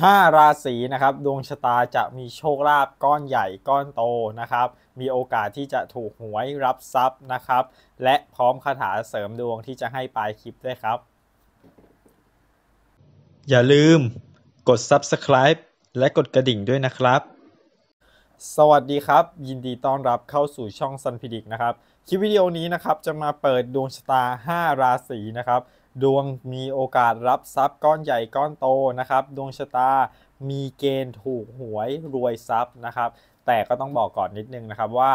5 ราศีนะครับ ดวงชะตาจะมีโชคลาภก้อนใหญ่ก้อนโตนะครับ มีโอกาสที่จะถูกหวยรับทรัพย์นะครับ และพร้อมคาถาเสริมดวงที่จะให้ปลายคลิปด้วยครับ อย่าลืมกด subscribe และกดกระดิ่งด้วยนะครับ สวัสดีครับ ยินดีต้อนรับเข้าสู่ช่องซันพิดิกนะครับ คลิปวิดีโอนี้นะครับจะมาเปิดดวงชะตา 5 ราศีนะครับดวงมีโอกาสรับทรัพย์ก้อนใหญ่ก้อนโตนะครับ ดวงชะตา มีเกณฑ์ถูกหวยรวยทรัพย์นะครับ แต่ก็ต้องบอกก่อนนิดนึงนะครับว่า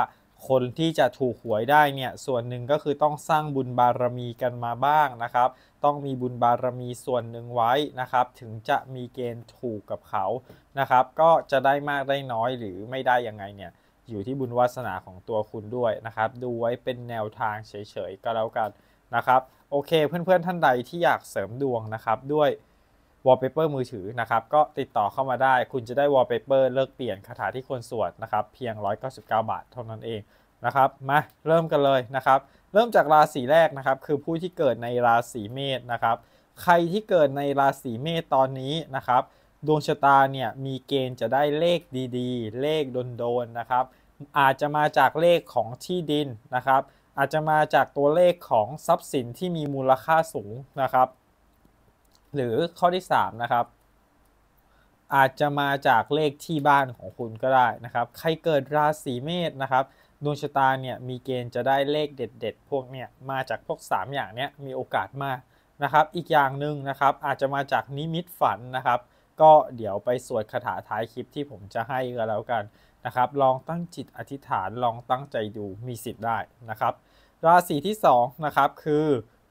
คนที่จะถูกหวยได้เนี่ยส่วนหนึ่งก็คือต้องสร้างบุญบารมีกันมาบ้างนะครับ ต้องมีบุญบารมีส่วนหนึ่งไว้นะครับ ถึงจะมีเกณฑ์ถูกกับเขานะครับ ก็จะได้มากได้น้อยหรือไม่ได้ยังไงเนี่ยอยู่ที่บุญวาสนาของตัวคุณด้วยนะครับ ดูไว้เป็นแนวทางเฉยๆ ก็แล้วกันนะครับโอเคเพื่อนๆ ท่านใดที่อยากเสริมดวงนะครับด้วยวอลเปเปอร์มือถือนะครับ ก็ติดต่อเข้ามาได้คุณจะได้วอลเปเปอร์เลิกเปลี่ยนคาถาที่ควรสวดนะครับเพียง 199 บาทเท่านั้นเองนะครับมา เริ่มกันเลยนะครับ เริ่มจากราศีแรกนะครับ คือผู้ที่เกิดในราศีเมษนะครับ ใครที่เกิดในราศีเมษตอนนี้นะครับ ดวงชะตาเนี่ยมีเกณฑ์จะได้เลขดีๆ เลขโดนๆนะครับ อาจจะมาจากเลขของที่ดินนะครับอาจจะมาจากตัวเลขของทรัพย์สินที่มีมูลค่าสูงนะครับ หรือข้อที่3นะครับอาจจะมาจากเลขที่บ้านของคุณก็ได้นะครับ ใครเกิดราศีเมษนะครับดวงชะตาเนี่ยมีเกณฑ์จะได้เลขเด็ด ๆ พวกเนี่ยมาจากพวก 3 อย่างเนี้ยมีโอกาสมากนะครับ อีกอย่างหนึ่งนะครับ อาจจะมาจากนิมิตฝันนะครับ ก็เดี๋ยวไปสวดคาถาท้ายคลิปที่ผมจะให้ก็แล้วกันนะครับ ลองตั้งจิตอธิษฐานลองตั้งใจดูมีสิทธิ์ได้นะครับราศีที่2นะครับคือ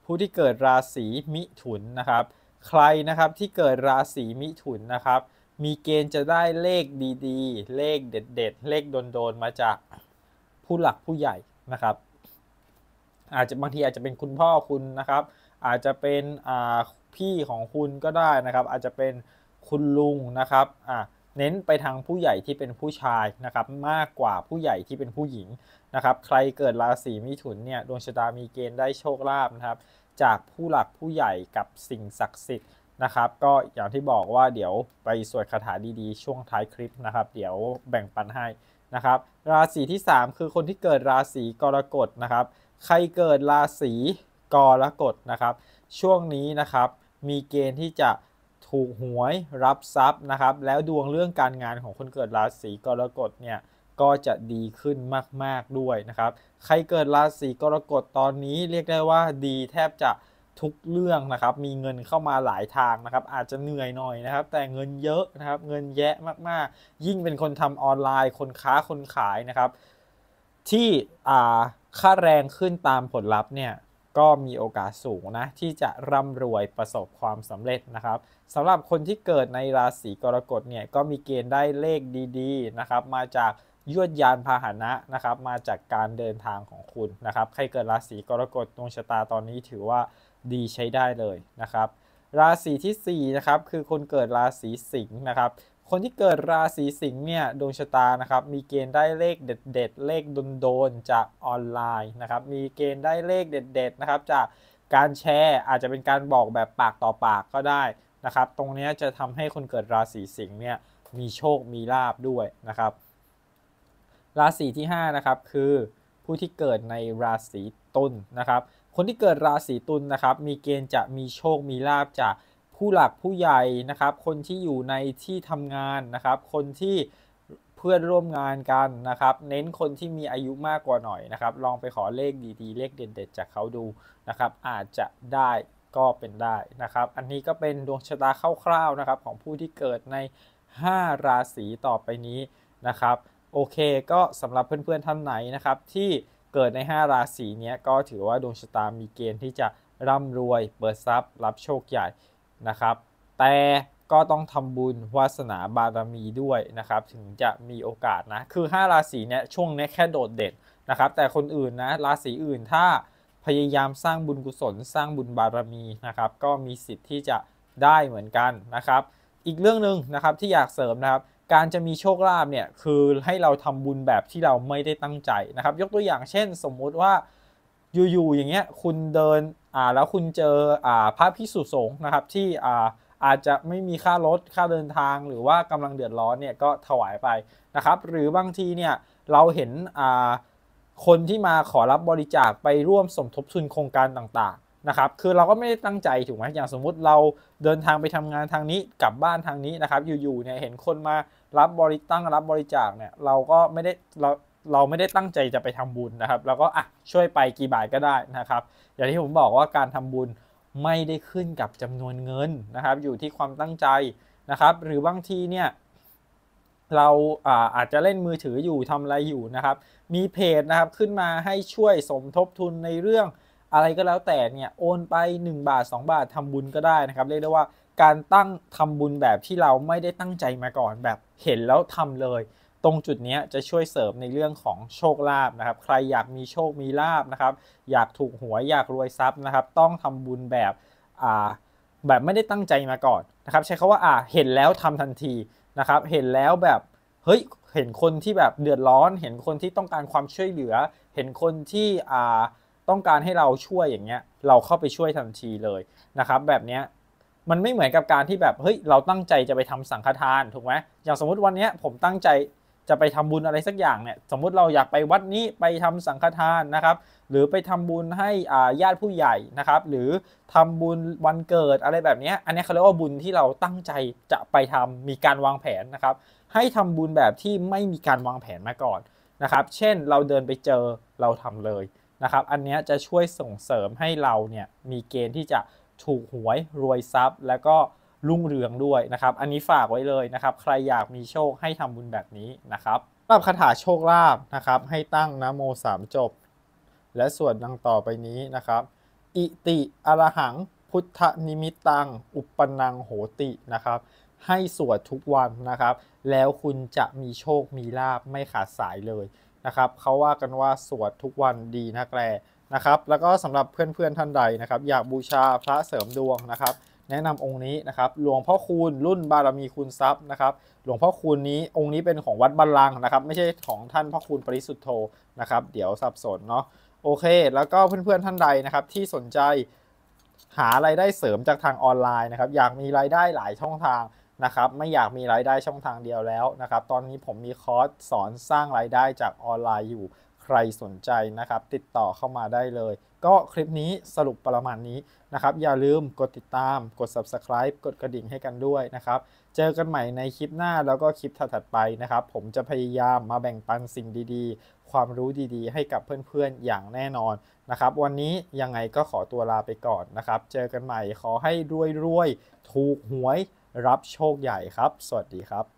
ผู้ที่เกิดราศีมิถุนนะครับใครนะครับที่เกิดราศีมิถุนนะครับ มีเกณฑ์จะได้เลขดีๆ เลขเด็ด ๆ เลขโดนๆมาจากผู้หลักผู้ใหญ่นะครับ อาจจะบางทีอาจจะเป็นคุณพ่อคุณนะครับ อาจจะเป็นพี่ของคุณก็ได้นะครับ อาจจะเป็นคุณลุงนะครับอ่าเน้นไปทางผู้ใหญ่ที่เป็นผู้ชายนะครับมากกว่าผู้ใหญ่ที่เป็นผู้หญิงนะครับ ใครเกิดราศีมิถุนเนี่ยดวงชะตา มีเกณฑ์ได้โชคลาภนะครับจากผู้หลักผู้ใหญ่กับสิ่งศักดิ์สิทธิ์นะครับ ก็อย่างที่บอกว่าเดี๋ยวไปสวดคาถาดีๆช่วงท้ายคลิปนะครับ เดี๋ยวแบ่งปันให้นะครับ ราศีที่ 3 คือคนที่เกิดราศีกรกฎนะครับ ใครเกิดราศีกรกฎนะครับ ช่วงนี้นะครับมีเกณฑ์ที่จะถูกหวยรับทรัพย์นะครับแล้วดวงเรื่องการงานของคนเกิดราศีกรกฎเนี่ยก็จะดีขึ้นมากๆด้วยนะครับใครเกิดราศีกรกฎตอนนี้เรียกได้ว่าดีแทบจะทุกเรื่องนะครับมีเงินเข้ามาหลายทางนะครับอาจจะเหนื่อยหน่อยนะครับ แต่เงินเยอะนะครับเงินแยะมากๆ ยิ่งเป็นคนทำออนไลน์ คนค้าคนขายนะครับที่ค่าแรงขึ้นตามผลลัพธ์เนี่ยก็มีโอกาสสูงนะที่จะร่ำรวยประสบความสำเร็จนะครับสำหรับคนที่เกิดในราศีกรกฎเนี่ยก็มีเกณฑ์ได้เลขดีๆนะครับมาจากยวดยานพาหนะนะครับ มาจากการเดินทางของคุณนะครับใครเกิดราศีกรกฎดวงชะตาตอนนี้ถือว่าดีใช้ได้เลยนะครับ ราศีที่4นะครับคือคนเกิดราศีสิงห์นะครับคนที่เกิดราศีสิงห์เนี่ยดวงชะตานะครับ มีเกณฑ์ได้เลขเด็ด ๆ เลขโดนๆจากออนไลน์นะครับ มีเกณฑ์ได้เลขเด็ด ๆนะครับจากการแชร์อาจจะเป็นการบอกแบบปากต่อปากก็ได้นะครับ ตรงนี้จะทำให้คนเกิดราศีสิงห์เนี่ยมีโชคมีลาบด้วยนะครับ ราศีที่5นะครับคือผู้ที่เกิดในราศีตุลนนะครับคนที่เกิดราศีตุลนนะครับ มีเกณฑ์จะมีโชคมีลาบจากผู้หลักผู้ใหญ่นะครับ คนที่อยู่ในที่ทำงานนะครับ คนที่เพื่อนร่วมงานกันนะครับ เน้นคนที่มีอายุมากกว่าหน่อยนะครับ ลองไปขอเลขดีๆ เลขเด็ดๆจากเขาดูนะครับ อาจจะได้ก็เป็นได้นะครับ อันนี้ก็เป็นดวงชะตาคร่าวๆ นะครับของผู้ที่เกิดใน 5 ราศีต่อไปนี้นะครับ โอเค ก็สำหรับเพื่อนๆ ท่านไหนนะครับที่เกิดใน 5 ราศีนี้ ก็ถือว่าดวงชะตามีเกณฑ์ที่จะร่ำรวย เปิดทรัพย์รับโชคใหญ่นะครับแต่ก็ต้องทำบุญวาสนาบารมีด้วยนะครับถึงจะมีโอกาสนะคือ 5 ราศีเนี้ยช่วงนี้แค่โดดเด่นนะครับแต่คนอื่นนะราศีอื่นถ้าพยายามสร้างบุญกุศลสร้างบุญบารมีนะครับก็มีสิทธิ์ที่จะได้เหมือนกันนะครับอีกเรื่องหนึ่งนะครับที่อยากเสริมนะครับการจะมีโชคลาภเนี่ยคือให้เราทำบุญแบบที่เราไม่ได้ตั้งใจนะครับ ยกตัวอย่างเช่นสมมุติว่าอยู่ๆ อย่างเงี้ย คุณเดิน อ่า แล้วคุณเจอ อ่า พระพิสุสงฆ์นะครับ ที่ อ่า อาจจะไม่มีค่ารถค่าเดินทางหรือว่ากำลังเดือดร้อนเนี่ย ก็ถวายไปนะครับ หรือบางทีเนี่ย เราเห็น อ่า คนที่มาขอรับบริจาค ไปร่วมสมทบทุนโครงการต่างๆ นะครับ คือเราก็ไม่ได้ตั้งใจถูกไหมอย่างสมมุติเราเดินทางไปทำงานทางนี้ กลับบ้านทางนี้นะครับ อยู่ๆ เนี่ย เห็นคนมารับบริตั้งรับบริจาคเนี่ย เราก็ไม่ได้เราเราไม่ได้ตั้งใจจะไปทำบุญนะครับแล้วก็อ่ะช่วยไปกี่บาทก็ได้นะครับอย่างที่ผมบอกว่าการทำบุญไม่ได้ขึ้นกับจำนวนเงินนะครับ อยู่ที่ความตั้งใจนะครับ หรือบางทีเนี่ยเราอาอาจจะเล่นมือถืออยู่ทำอะไรอยู่นะครับ มีเพจนะครับขึ้นมาให้ช่วยสมทบทุนในเรื่อง อะไรก็แล้วแต่เนี่ยโอนไป 1 บาท 2 บาททำบุญก็ได้นะครับเรียกได้ว่าการตั้งทำบุญแบบที่เราไม่ได้ตั้งใจมาก่อนแบบเห็นแล้วทำเลยตรงจุดนี้จะช่วยเสริมในเรื่องของโชคลาภนะครับ ใครอยากมีโชค มีลาภนะครับ อยากถูกหวย อยากรวยทรัพย์นะครับ ต้องทำบุญแบบอ่าแบบไม่ได้ตั้งใจมาก่อนนะครับ ใช้คาว่าอ่า เห็นแล้วทำทันทีนะครับ เห็นแล้วแบบ เฮ้ย เห็นคนที่แบบเดือดร้อน เห็นคนที่ต้องการความช่วยเหลือ เห็นคนที่อ่าต้องการให้เราช่วยอย่างเงี้ย เราเข้าไปช่วยทันทีเลยนะครับ แบบเนี้ยมันไม่เหมือนกับการที่แบบ เฮ้ย เราตั้งใจจะไปทำสังฆทานถูกไหมอย่างสมมุติวันเนี้ยผมตั้งใจจะไปทำบุญอะไรสักอย่างเนี่ยสมมุติเราอยากไปวัดนี้ไปทำสังฆทานนะครับ หรือไปทำบุญให้ญาติผู้ใหญ่นะครับ หรือทำบุญวันเกิดอะไรแบบนี้อันนี้เขาเรียกว่าบุญที่เราตั้งใจจะไปทำมีการวางแผนนะครับ ให้ทำบุญแบบที่ไม่มีการวางแผนมาก่อนนะครับ เช่นเราเดินไปเจอเราทำเลยนะครับ อันนี้จะช่วยส่งเสริมให้เราเนี่ยมีเกณฑ์ที่จะถูกหวยรวยทรัพย์แล้วก็รุ่งเรืองด้วยนะครับ อันนี้ฝากไว้เลยนะครับ ใครอยากมีโชคให้ทำบุญแบบนี้นะครับสำหรับคาถาโชคลาภนะครับ ให้ตั้งนะโมสามจบ และสวดดังต่อไปนี้นะครับ อิติอรหัง พุทธนิมิตังอุปนังโหตินะครับ ให้สวดทุกวันนะครับ แล้วคุณจะมีโชคมีลาบไม่ขาดสายเลยนะครับเขาว่ากันว่าสวดทุกวันดีนักแรลนะครับ แล้วก็สำหรับเพื่อนๆท่านใดนะครับ อยากบูชาพระเสริมดวงนะครับแนะนำองค์นี้นะครับหลวงพ่อคูณรุ่นบารมีคุณทรัพย์นะครับหลวงพ่อคูณนี้องค์นี้เป็นของวัดบัลลังนะครับ ไม่ใช่ของท่านพ่อคูณปริสุทธโธนะครับเดี๋ยวสับสนเนาะโอเค แล้วก็เพื่อนๆ ท่านใดนะครับที่สนใจหาไรายได้เสริมจากทางออนไลน์นะครับอยากมีรายได้หลายช่องทางนะครับไม่อยากมีรายได้ช่องทางเดียวแล้วนะครับตอนนี้ผมมีคอร์สสอนสร้างรายได้จากออนไลน์อยู่ใครสนใจนะครับ ติดต่อเข้ามาได้เลย ก็คลิปนี้สรุปประมาณนี้นะครับ อย่าลืมกดติดตามกด subscribe กดกระดิ่งให้กันด้วยนะครับเจอกันใหม่ในคลิปหน้าแล้วก็คลิปถัดๆไปนะครับ ผมจะพยายามมาแบ่งปันสิ่งดีๆ ความรู้ดีๆ ให้กับเพื่อนๆ อย่างแน่นอนนะครับ วันนี้ยังไงก็ขอตัวลาไปก่อนนะครับ เจอกันใหม่ขอให้รวยๆถูกหวยรับโชคใหญ่ครับ สวัสดีครับ